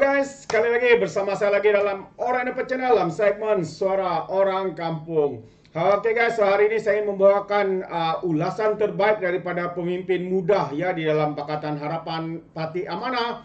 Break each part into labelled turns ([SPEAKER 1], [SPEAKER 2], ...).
[SPEAKER 1] guys, sekali lagi bersama saya lagi dalam Orang Depan Channel dalam segmen Suara Orang Kampung. Okay guys, so hari ini saya ingin membawakan uh, ulasan terbaik daripada pemimpin muda ya di dalam Pakatan Harapan Parti Amanah.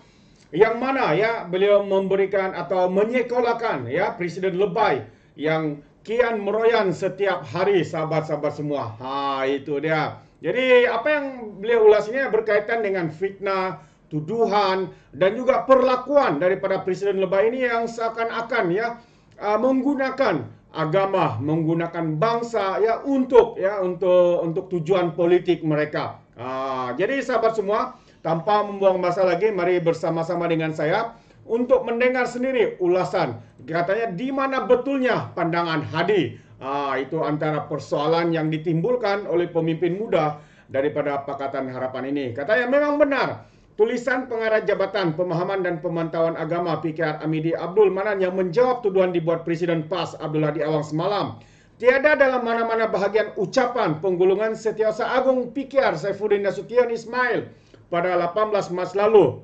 [SPEAKER 1] Yang mana ya beliau memberikan atau menyekolahkan ya Presiden Lebay yang kian meroyan setiap hari sahabat-sahabat semua. Ha itu dia. Jadi apa yang beliau ulasinya berkaitan dengan fitnah tuduhan dan juga perlakuan daripada Presiden Lebah ini yang seakan-akan ya uh, menggunakan agama, menggunakan bangsa ya untuk ya untuk untuk tujuan politik mereka. Ah, jadi sahabat semua, tanpa membuang masa lagi, mari bersama-sama dengan saya untuk mendengar sendiri ulasan katanya di mana betulnya pandangan Hadi. Ah, itu antara persoalan yang ditimbulkan oleh pemimpin muda daripada Pakatan Harapan ini. Katanya memang benar Tulisan pengarah Jabatan Pemahaman dan Pemantauan Agama PKR Amidi Abdul Manan yang menjawab tuduhan dibuat Presiden PAS Abdullah di Awang semalam. Tiada dalam mana-mana bahagian ucapan penggulungan Setiausaha Agung PKR Saifuddin Nasution Ismail pada 18 Mac lalu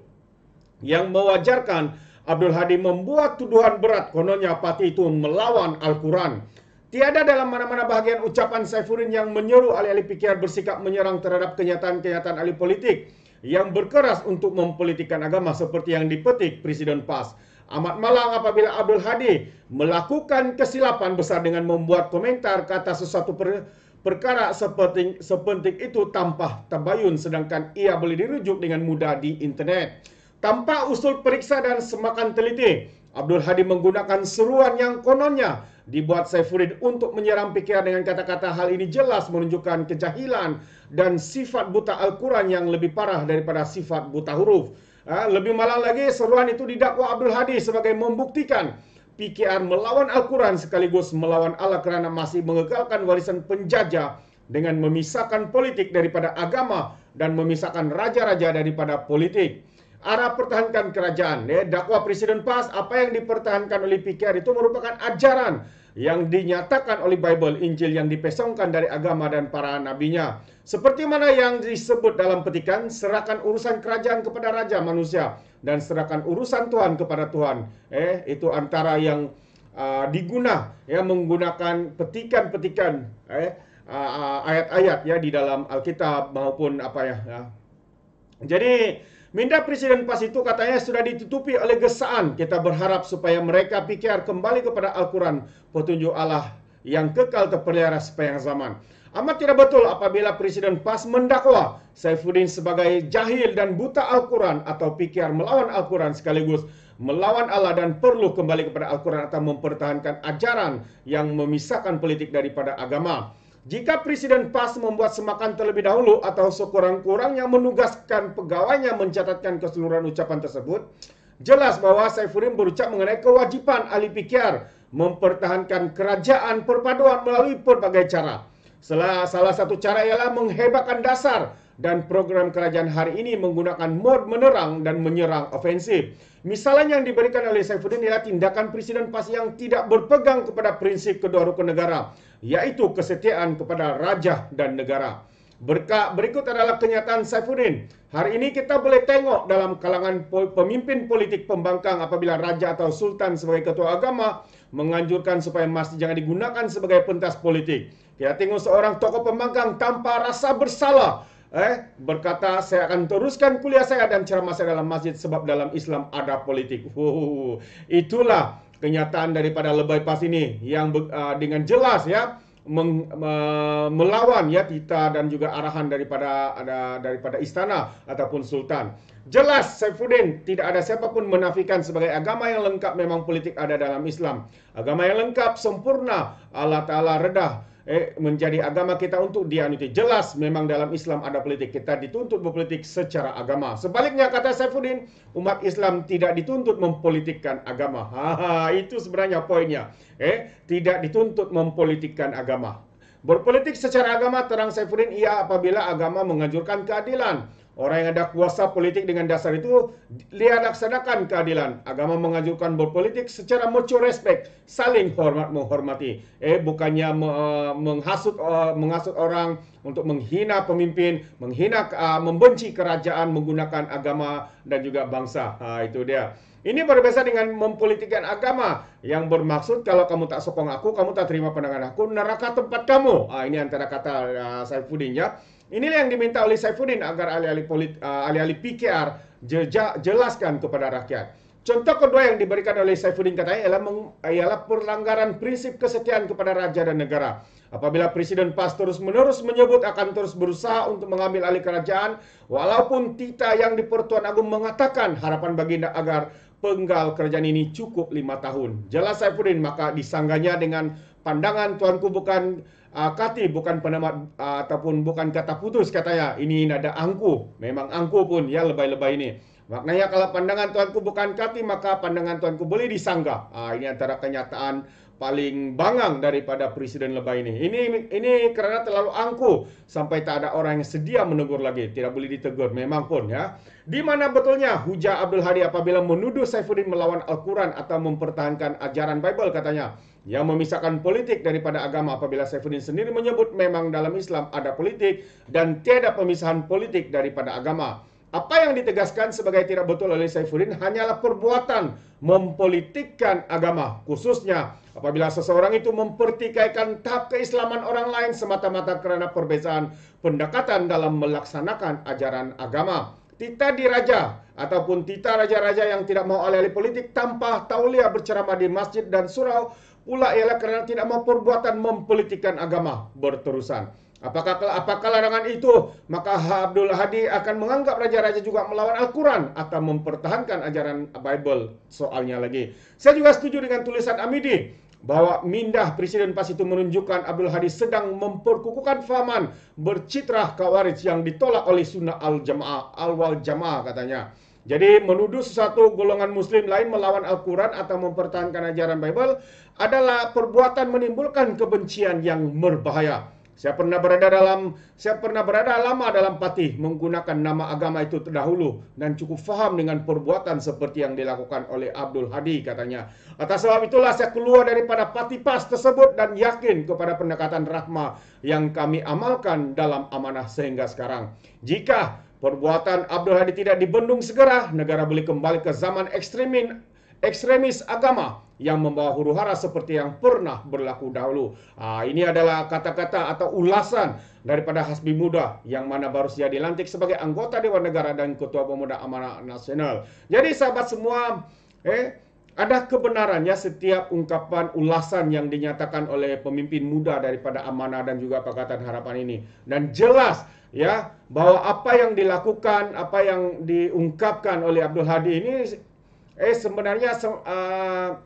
[SPEAKER 1] yang mewajarkan Abdul Hadi membuat tuduhan berat kononnya parti itu melawan Al-Quran. Tiada dalam mana-mana bahagian ucapan Saifuddin yang menyeru alih-alih pikir bersikap menyerang terhadap kenyataan-kenyataan ahli politik yang berkeras untuk mempolitikan agama seperti yang dipetik Presiden PAS. Amat malang apabila Abdul Hadi melakukan kesilapan besar dengan membuat komentar kata sesuatu per, perkara sepenting, sepenting itu tanpa tabayun sedangkan ia boleh dirujuk dengan mudah di internet. Tanpa usul periksa dan semakan teliti, Abdul Hadi menggunakan seruan yang kononnya dibuat Saifuddin untuk menyerang pikiran dengan kata-kata hal ini jelas menunjukkan kejahilan dan sifat buta Al-Quran yang lebih parah daripada sifat buta huruf. Ah, lebih malang lagi, seruan itu didakwa Abdul Hadi sebagai membuktikan pikiran melawan Al-Quran sekaligus melawan Allah kerana masih mengekalkan warisan penjajah dengan memisahkan politik daripada agama dan memisahkan raja-raja daripada politik arah pertahankan kerajaan. Ya, dakwah Presiden Pas, apa yang dipertahankan oleh PKR itu merupakan ajaran yang dinyatakan oleh Bible, Injil yang dipesongkan dari agama dan para nabinya. Seperti mana yang disebut dalam petikan, serahkan urusan kerajaan kepada raja manusia dan serahkan urusan Tuhan kepada Tuhan. Eh, itu antara yang uh, diguna ya menggunakan petikan-petikan eh ah, ah, ayat-ayat uh, ya di dalam Alkitab maupun apa ya. ya. Jadi Minda Presiden PAS itu katanya sudah ditutupi oleh gesaan. Kita berharap supaya mereka pikir kembali kepada Al-Quran, petunjuk Allah yang kekal terpelihara sepanjang zaman. Amat tidak betul apabila Presiden PAS mendakwa Saifuddin sebagai jahil dan buta Al-Quran atau pikir melawan Al-Quran sekaligus melawan Allah dan perlu kembali kepada Al-Quran atau mempertahankan ajaran yang memisahkan politik daripada agama. Jika Presiden PAS membuat semakan terlebih dahulu atau sekurang-kurangnya menugaskan pegawainya mencatatkan keseluruhan ucapan tersebut, jelas bahwa Saifuddin berucap mengenai kewajiban ahli pikir mempertahankan kerajaan perpaduan melalui berbagai cara. Salah, salah satu cara ialah menghebatkan dasar dan program kerajaan hari ini menggunakan mod menerang dan menyerang ofensif. Misalan yang diberikan oleh Saifuddin ialah tindakan Presiden PAS yang tidak berpegang kepada prinsip kedua rukun negara, iaitu kesetiaan kepada rajah dan negara. Berkat berikut adalah kenyataan Saifuddin. Hari ini kita boleh tengok dalam kalangan pemimpin politik pembangkang apabila raja atau sultan sebagai ketua agama menganjurkan supaya masjid jangan digunakan sebagai pentas politik. Kita tengok seorang tokoh pembangkang tanpa rasa bersalah eh, berkata saya akan teruskan kuliah saya dan ceramah saya dalam masjid sebab dalam Islam ada politik. Wow, itulah kenyataan daripada lebay pas ini yang uh, dengan jelas ya meng, uh, melawan ya tita dan juga arahan daripada ada daripada istana ataupun sultan. Jelas Saifuddin tidak ada siapapun menafikan sebagai agama yang lengkap memang politik ada dalam Islam. Agama yang lengkap sempurna Allah taala redah eh, menjadi agama kita untuk dianuti. Jelas memang dalam Islam ada politik. Kita dituntut berpolitik secara agama. Sebaliknya kata Saifuddin, umat Islam tidak dituntut mempolitikkan agama. Haha, ha, itu sebenarnya poinnya. Eh, tidak dituntut mempolitikkan agama. Berpolitik secara agama terang Saifuddin ia apabila agama menganjurkan keadilan. Orang yang ada kuasa politik dengan dasar itu dia laksanakan keadilan. Agama mengajukan berpolitik secara mutual respect, saling hormat menghormati. Eh bukannya uh, menghasut uh, menghasut orang untuk menghina pemimpin, menghina uh, membenci kerajaan menggunakan agama dan juga bangsa. itu dia. Ini berbeda dengan mempolitikkan agama yang bermaksud kalau kamu tak sokong aku, kamu tak terima pandangan aku, neraka tempat kamu. ini antara kata uh, Saifuddin ya. Inilah yang diminta oleh Saifuddin agar alih-alih polit, eh, PKR jelaskan kepada rakyat. Contoh kedua yang diberikan oleh Saifuddin katanya ialah, meng, ialah perlanggaran prinsip kesetiaan kepada raja dan negara. Apabila Presiden PAS terus-menerus menyebut akan terus berusaha untuk mengambil alih kerajaan, walaupun Tita yang di Pertuan Agung mengatakan harapan baginda agar penggal kerajaan ini cukup lima tahun. Jelas Saifuddin, maka disangganya dengan pandangan tuanku bukan uh, ah, kati bukan penamat uh, ah, ataupun bukan kata putus katanya ini nada angku memang angku pun ya lebay-lebay ini maknanya kalau pandangan tuanku bukan kati maka pandangan tuanku boleh disanggah uh, ini antara kenyataan paling bangang daripada presiden lebay ini ini ini kerana terlalu angku sampai tak ada orang yang sedia menegur lagi tidak boleh ditegur memang pun ya di mana betulnya hujah Abdul Hadi apabila menuduh Saifuddin melawan Al-Quran atau mempertahankan ajaran Bible katanya yang memisahkan politik daripada agama apabila Saifuddin sendiri menyebut memang dalam Islam ada politik dan tiada pemisahan politik daripada agama. Apa yang ditegaskan sebagai tidak betul oleh Saifuddin hanyalah perbuatan mempolitikkan agama, khususnya apabila seseorang itu mempertikaikan tahap keislaman orang lain semata-mata karena perbezaan pendekatan dalam melaksanakan ajaran agama. Tita diraja ataupun tita raja-raja yang tidak mau alih-alih politik tanpa tauliah berceramah di masjid dan surau pula ialah kerana tidak mahu perbuatan mempolitikan agama berterusan. Apakah apakah larangan itu maka Abdul Hadi akan menganggap raja-raja juga melawan Al-Quran atau mempertahankan ajaran Bible soalnya lagi. Saya juga setuju dengan tulisan Amidi bahawa mindah presiden pas itu menunjukkan Abdul Hadi sedang memperkukuhkan faman bercitrah kawarij yang ditolak oleh sunnah al-jamaah al-wal jamaah katanya. Jadi menuduh sesuatu golongan muslim lain melawan Al-Quran atau mempertahankan ajaran Bible adalah perbuatan menimbulkan kebencian yang berbahaya. Saya pernah berada dalam saya pernah berada lama dalam patih menggunakan nama agama itu terdahulu dan cukup faham dengan perbuatan seperti yang dilakukan oleh Abdul Hadi katanya. Atas sebab itulah saya keluar daripada patih pas tersebut dan yakin kepada pendekatan rahma yang kami amalkan dalam amanah sehingga sekarang. Jika Perbuatan Abdul Hadi tidak dibendung segera, negara boleh kembali ke zaman ekstremin ekstremis agama yang membawa huru hara seperti yang pernah berlaku dahulu. Ha, ini adalah kata-kata atau ulasan daripada Hasbi Muda yang mana baru saja dilantik sebagai anggota Dewan Negara dan Ketua Pemuda Amanah Nasional. Jadi sahabat semua, eh, Ada kebenarannya setiap ungkapan ulasan yang dinyatakan oleh pemimpin muda daripada amanah dan juga Pakatan Harapan ini. Dan jelas ya bahwa apa yang dilakukan, apa yang diungkapkan oleh Abdul Hadi ini eh sebenarnya uh,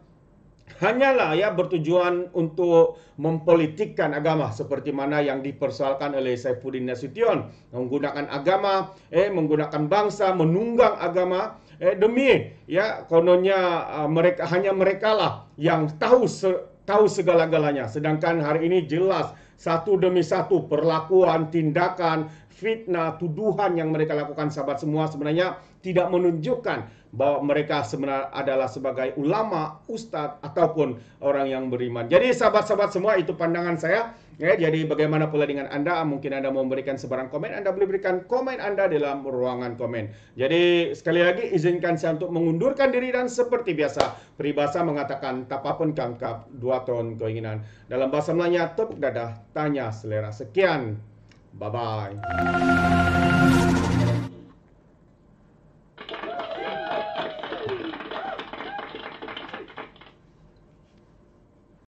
[SPEAKER 1] hanyalah ya bertujuan untuk mempolitikkan agama seperti mana yang dipersoalkan oleh Saifuddin Nasution menggunakan agama eh menggunakan bangsa menunggang agama eh, demi ya kononnya uh, mereka hanya merekalah yang tahu se, tahu segala-galanya. Sedangkan hari ini jelas satu demi satu perlakuan, tindakan, fitnah, tuduhan yang mereka lakukan sahabat semua sebenarnya tidak menunjukkan bahwa mereka sebenarnya adalah sebagai ulama, ustadz ataupun orang yang beriman. Jadi sahabat-sahabat semua itu pandangan saya. Ya, jadi bagaimana pula dengan Anda? Mungkin Anda mau memberikan sebarang komen, Anda boleh berikan komen Anda dalam ruangan komen. Jadi sekali lagi izinkan saya untuk mengundurkan diri dan seperti biasa peribahasa mengatakan tapapun kangkap dua ton keinginan. Dalam bahasa Melayu, tepuk dadah, tanya selera. Sekian. Bye bye.